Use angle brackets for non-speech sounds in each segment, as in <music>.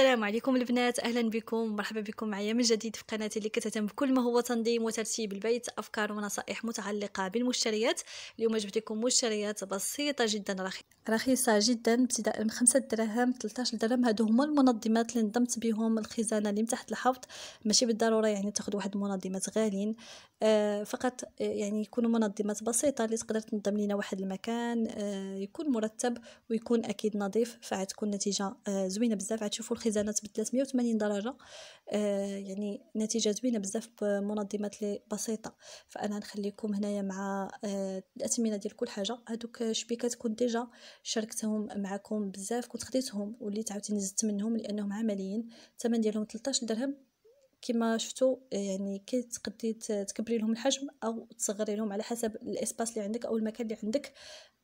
السلام عليكم البنات اهلا بكم مرحبا بكم معايا من جديد في قناتي اللي كتهتم بكل ما هو تنظيم وترتيب البيت افكار ونصائح متعلقه بالمشتريات اليوم جبت لكم مشتريات بسيطه جدا رخيصه جدا ابتداء من 5 دراهم 13 درهم هادو هما المنظمات اللي نظمت بهم الخزانه اللي تحت الحفظ ماشي بالضروره يعني تاخذ واحد المنظمات غاليين آه فقط آه، يعني يكونوا منظمات بسيطه اللي تقدر تنظم لنا واحد المكان آه يكون مرتب ويكون اكيد نظيف فعتكون نتيجه آه زوينه بزاف عتشوفوا الخزانات ب 380 درجه آه، يعني نتيجه زوينه بزاف بمنظمات لي بسيطه فانا نخليكم هنايا مع آه، الاثمنه ديال كل حاجه هذوك الشبيكات كنت ديجا شاركتهم معكم بزاف كنت خديتهم وليت عاوتاني زدت منهم لانهم عمليين الثمن ديالهم 13 درهم كما شفتوا يعني كي تقدري تكبري لهم الحجم او تصغري لهم على حسب الاسباس اللي عندك او المكان اللي عندك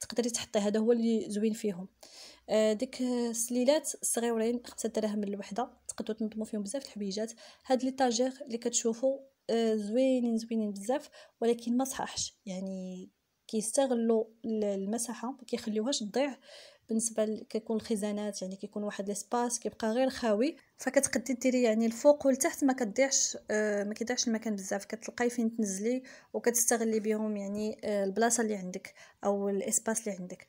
تقدري تحطي هذا هو اللي زوين فيهم آه، ديك السليلات الصغيورين خمسة دراهم الوحده تقدروا تنظموا فيهم بزاف الحويجات هاد لي طاجير اللي كتشوفوا آه، زوينين زوينين بزاف ولكن ما صححش يعني كيستغلوا المساحه ما كيخليوهاش تضيع بالنسبه كيكون الخزانات يعني كيكون واحد ليسباس كيبقى غير خاوي فكتقدي ديري يعني الفوق والتحت ما كتضيعش آه، ما كيضيعش المكان بزاف كتلقاي فين تنزلي وكتستغلي بهم يعني آه، البلاصه اللي عندك او الاسباس اللي عندك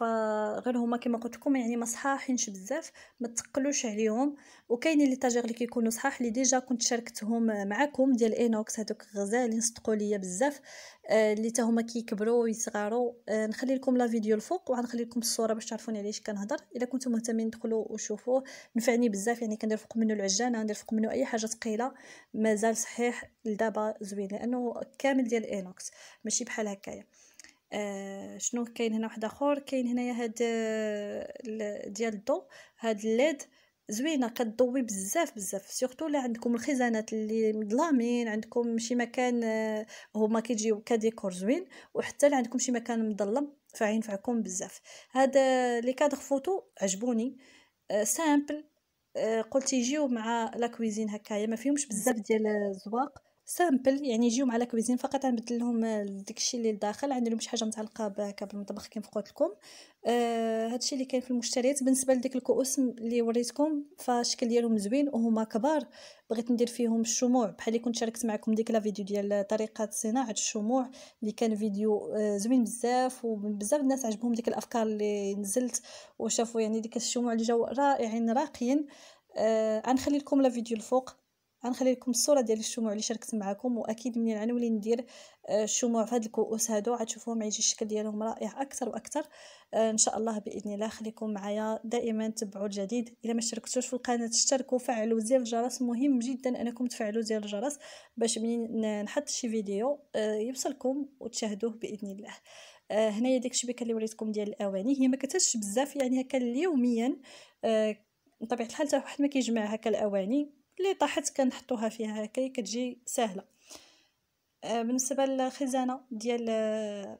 فغير هما كما قلت لكم يعني ما صحاحينش بزاف ما تقلوش عليهم وكاينين لي تاجر اللي كيكونوا صحاح اللي ديجا كنت شاركتهم معكم ديال اينوكس هذوك غزالين صدقوا ليا بزاف آه، اللي آه تا هما كيكبروا ويصغروا آه نخلي لكم لا فيديو الفوق وغنخلي لكم الصوره باش تعرفوني علاش كنهضر الا كنتو مهتمين دخلوا وشوفوه نفعني بزاف يعني كندير فوق منه العجانه ندير فوق منه اي حاجه ثقيله مازال صحيح لدابا زوين لانه كامل ديال اينوكس ماشي بحال هكايا آه، شنو كاين هنا واحد اخر كاين هنايا هاد آه، ديال الضو هاد الليد زوينه كتضوي بزاف بزاف سورتو الا عندكم الخزانات اللي مظلامين عندكم شي مكان آه، هما كيجيو كديكور زوين وحتى الا عندكم شي مكان مظلم فعينفعكم بزاف هاد لي كادر فوتو عجبوني سامبل قلت يجيو مع لا كويزين هكايا ما فيهمش بزاف ديال الزواق سامبل يعني يجيو على كويزين فقط نبدل لهم آه، داكشي اللي لداخل عندهم شي حاجه متعلقه بهكا بالمطبخ كيف قلت لكم آه هادشي اللي كاين في المشتريات بالنسبه لديك الكؤوس اللي وريتكم فالشكل ديالهم زوين وهما كبار بغيت ندير فيهم الشموع بحال اللي كنت شاركت معكم ديك لا فيديو ديال طريقه صناعه الشموع اللي كان فيديو آه زوين بزاف وبزاف الناس عجبهم ديك الافكار اللي نزلت وشافوا يعني ديك الشموع اللي جاو رائعين راقيين آه غنخلي لكم لا فيديو الفوق غنخلي لكم الصوره ديال الشموع اللي شاركت معكم واكيد منين غنولي ندير آه، الشموع في هاد الكؤوس هادو غتشوفوهم يجي الشكل ديالهم رائع اكثر واكثر آه، ان شاء الله باذن الله خليكم معايا دائما تبعوا الجديد الا ما اشتركتوش في القناه اشتركوا فعلوا زر الجرس مهم جدا انكم تفعلوا زر الجرس باش منين نحط شي فيديو آه، يوصلكم وتشاهدوه باذن الله هنايا ديك الشبكه اللي وريتكم ديال الاواني هي ما كتهش بزاف يعني هكا يوميا بطبيعه الحال حتى واحد ما كيجمع هكا الاواني اللي طاحت كنحطوها فيها هكا كتجي سهله آه، بالنسبه للخزانه ديال آه،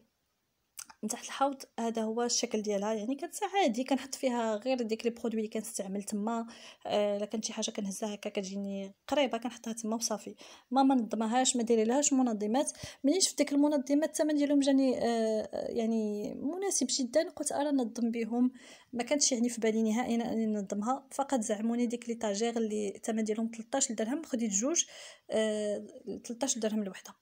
من تحت الحوض هذا هو الشكل ديالها يعني كانت عادي كنحط فيها غير ديك لي برودوي اللي كنستعمل تما آه، الا كانت شي حاجه كنهزها هكا كتجيني قريبه كنحطها تما وصافي ما منظمهاش ما دايره لهاش منظمات ملي شفت ديك المنظمات الثمن ديالهم جاني آه، آه، يعني مناسب جدا قلت انا نظم بهم ما كانتش يعني في بالي نهائيا اني ننظمها فقط زعموني ديك لي طاجير اللي الثمن ديالهم 13 درهم خديت جوج 13 درهم الوحده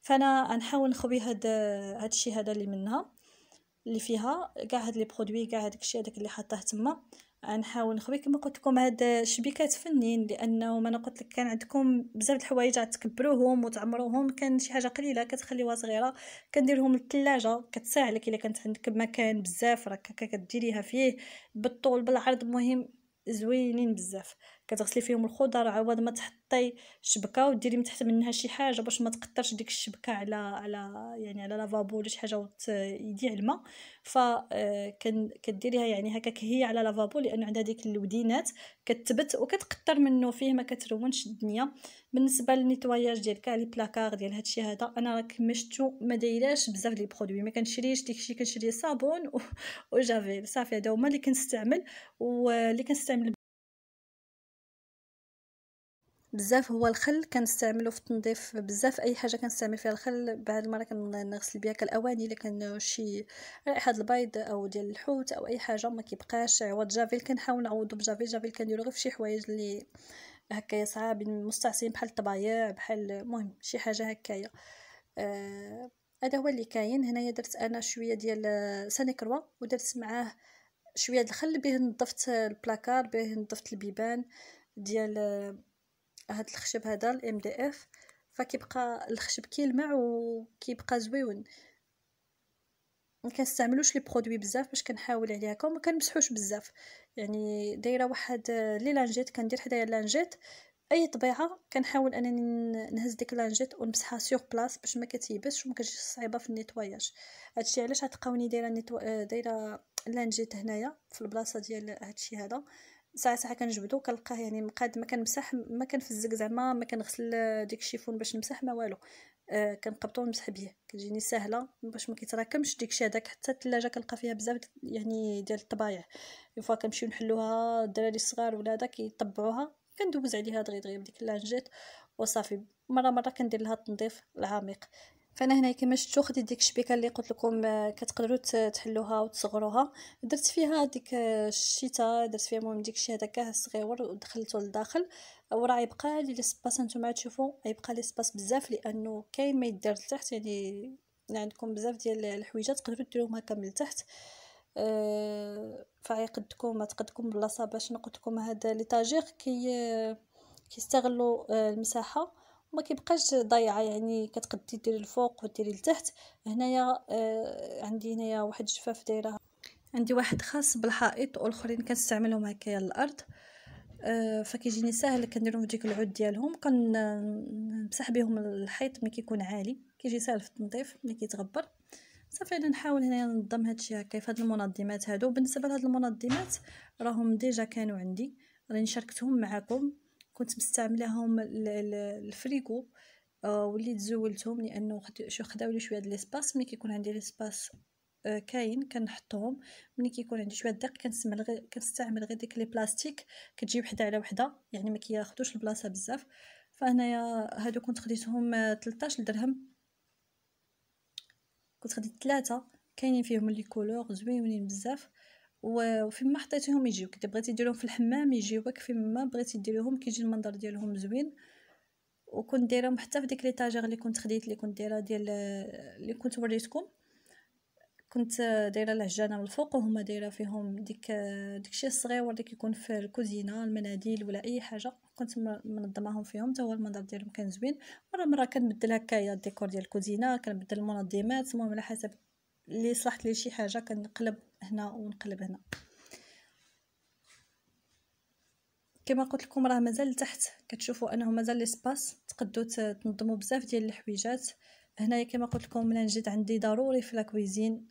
فانا غنحاول نخوي هاد هاد الشيء هذا اللي منها اللي فيها كاع هاد لي برودوي كاع داكشي هذاك اللي حطاه تما غنحاول نخوي كما قلت لكم هاد شبيكات فنين لانه ما انا قلت لك كان عندكم بزاف د الحوايج تكبروهم وتعمروهم كان شي حاجه قليله كتخليوها صغيره كنديرهم للثلاجه كتساهلك الا كانت عندك مكان بزاف راك كديريها فيه بالطول بالعرض المهم زوينين بزاف كتغسلي فيهم الخضر عوض ما تحطي شبكه وديري من تحت منها شي حاجه باش ما تقطرش ديك الشبكه على على يعني على لافابو ولا شي حاجه على الماء ف آه، كديريها يعني هكاك هي على لافابو لان عندها ديك الودينات كتبت وكتقطر منه فيه ما كترونش الدنيا بالنسبه للنيتواياج ديال كاع لي بلاكار ديال هادشي هذا انا راه كمشتو ما دايراش بزاف لي برودوي ما كنشريش الشيء كنشري صابون <laughs> وجافيل صافي هذا هما اللي كنستعمل واللي كنستعمل بزاف هو الخل كنستعملو في التنظيف بزاف اي حاجه كنستعمل فيها الخل بعد المره كنغسل بها كالاواني الا كان شي رائحه البيض او ديال الحوت او اي حاجه ما كيبقاش عوض جافيل كنحاول نعوضو بجافيل جافيل كنديرو غير فشي حوايج اللي هكايا صعابين مستعصين بحال الطبايع بحال المهم شي حاجه هكايا آه هذا هو اللي كاين هنايا درت انا شويه ديال آه، ساني ودرت معاه شويه الخل به نظفت البلاكار به نظفت البيبان ديال آه، هاد الخشب هذا الام دي اف فكيبقى الخشب كيلمع وكيبقى زويون ما كنستعملوش لي برودوي بزاف باش كنحاول عليها كون ما كنمسحوش بزاف يعني دايره واحد لي لانجيت كندير حدايا لانجيت اي طبيعه كنحاول انني نهز ديك لانجيت ونمسحها سيغ بلاص باش ما كتيبسش وما كتجيش صعيبه في النيتواياج هادشي علاش غتلقاوني دايره نيتو... دايره لانجيت هنايا في البلاصه ديال هادشي هذا ساعه ساعه كنجبدو كنلقاه يعني مقاد ما كنمسح ما كنفزك زعما ما كنغسل ديك الشيفون باش نمسح ما والو آه كنقبطو ونمسح بيه كتجيني سهله باش ما كيتراكمش داكشي هذاك حتى الثلاجه كنلقى فيها بزاف يعني ديال الطبايع فوا كنمشيو نحلوها الدراري الصغار ولا هذا كيطبعوها كندوز عليها دغيا دغيا بديك اللانجيت وصافي مره مره كندير لها التنظيف العميق فانا هنا كما شفتوا خديت ديك الشبيكه اللي قلت لكم آه، كتقدروا تحلوها وتصغروها درت فيها ديك آه، الشيتا درت فيها المهم الشيء هذاك الصغير ودخلته لداخل وراه يبقى لي ليسباس نتوما تشوفوا يبقى ليسباس بزاف لانه كاين ما يدار لتحت يعني, يعني عندكم بزاف ديال الحويجات تقدروا ديروهم هكا من لتحت أه فعيقدكم تقدكم بلاصه باش نقدكم هذا لي طاجير كي آه، كيستغلوا المساحه وما كيبقاش ضايعه يعني كتقدي ديري الفوق وديري لتحت هنايا آه عندي هنايا واحد الجفاف دايره عندي واحد خاص بالحائط والاخرين كنستعملهم هكايا للارض الارض آه، فكيجيني ساهل كنديرهم ديك العود ديالهم كنمسح بهم الحيط ملي كيكون عالي كيجي ساهل في التنظيف ملي كيتغبر صافي انا نحاول هنايا ننظم هادشي هكا في هاد المنظمات هادو بالنسبه لهاد المنظمات راهم ديجا كانوا عندي راني شاركتهم معكم كنت مستعملاهم الفريكو آه، وليت زولتهم لانه شو خداو لي شويه ديال ليسباس ملي كيكون عندي ليسباس آه، كاين كنحطهم ملي كيكون عندي شويه الضيق كنستعمل غير كنستعمل غير ديك لي بلاستيك كتجي وحده على وحده يعني ما كياخذوش البلاصه بزاف فهنايا هادو كنت خديتهم 13 آه، درهم كنت خديت ثلاثه كاينين فيهم لي كولور زوينين بزاف ما حطيتيهم يجيوك كي بغيتي ديريهم في الحمام يجيوك فيما بغيتي ديريهم كيجي المنظر ديالهم زوين وكنت دايرهم حتى في ديك ليطاجير اللي كنت خديت اللي كنت دايره ديال اللي كنت وريتكم كنت دايره العجانه من الفوق وهما دايره فيهم ديك داكشي الصغير اللي كيكون في الكوزينه المناديل ولا اي حاجه كنت منظماهم فيهم حتى هو المنظر ديالهم كان زوين مره مره كنبدل هكايا الديكور ديال الكوزينه كنبدل المنظمات المهم على حسب اللي صلحت لي شي حاجه كنقلب هنا ونقلب هنا كما قلت لكم راه مازال لتحت كتشوفوا انه مازال لي سباس تقدوا تنظموا بزاف ديال الحويجات هنايا كما قلت لكم ملي جيت عندي ضروري في لاكويزين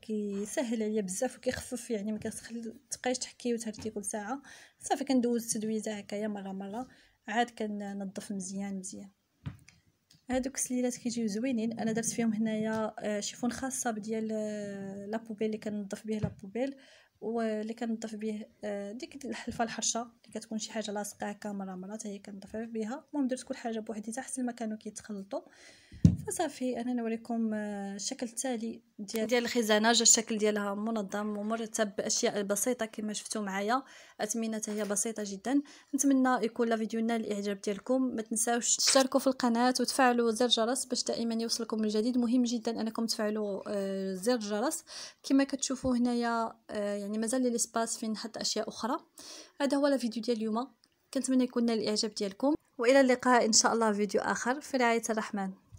كيسهل عليا بزاف وكيخفف يعني ما كتبقايش تحكي وتهرتي كل ساعه صافي كندوز التدويزه هكايا مره مره عاد كننظف مزيان مزيان هادوك السليلات كيجيو زوينين انا درت فيهم هنايا آه، شيفون خاصه بديال آه، لابوبيل اللي كنضف به لابوبيل واللي كنضف به آه، ديك الحلفه الحرشه اللي كتكون شي حاجه لاصقه هكا مره مره حتى هي كنضف بها المهم درت كل حاجه بوحديتها حتى ما كانوا كيتخلطوا فصافي انا نوريكم آه، الشكل التالي ديال ديال الخزانه جا الشكل ديالها منظم ومرتب باشياء بسيطه كما شفتوا معايا اثمنه هي بسيطه جدا نتمنى يكون لا فيديو نال الاعجاب ديالكم ما تنساوش تشتركوا في القناه وتفعلوا زر الجرس باش دائما يوصلكم الجديد مهم جدا انكم تفعلوا آه، زر الجرس كما كتشوفوا هنايا آه، يعني مازال لي ليسباس فين نحط اشياء اخرى هذا هو لا فيديو ديال اليوم كنتمنى يكون نال الاعجاب ديالكم والى اللقاء ان شاء الله فيديو اخر في رعايه الرحمن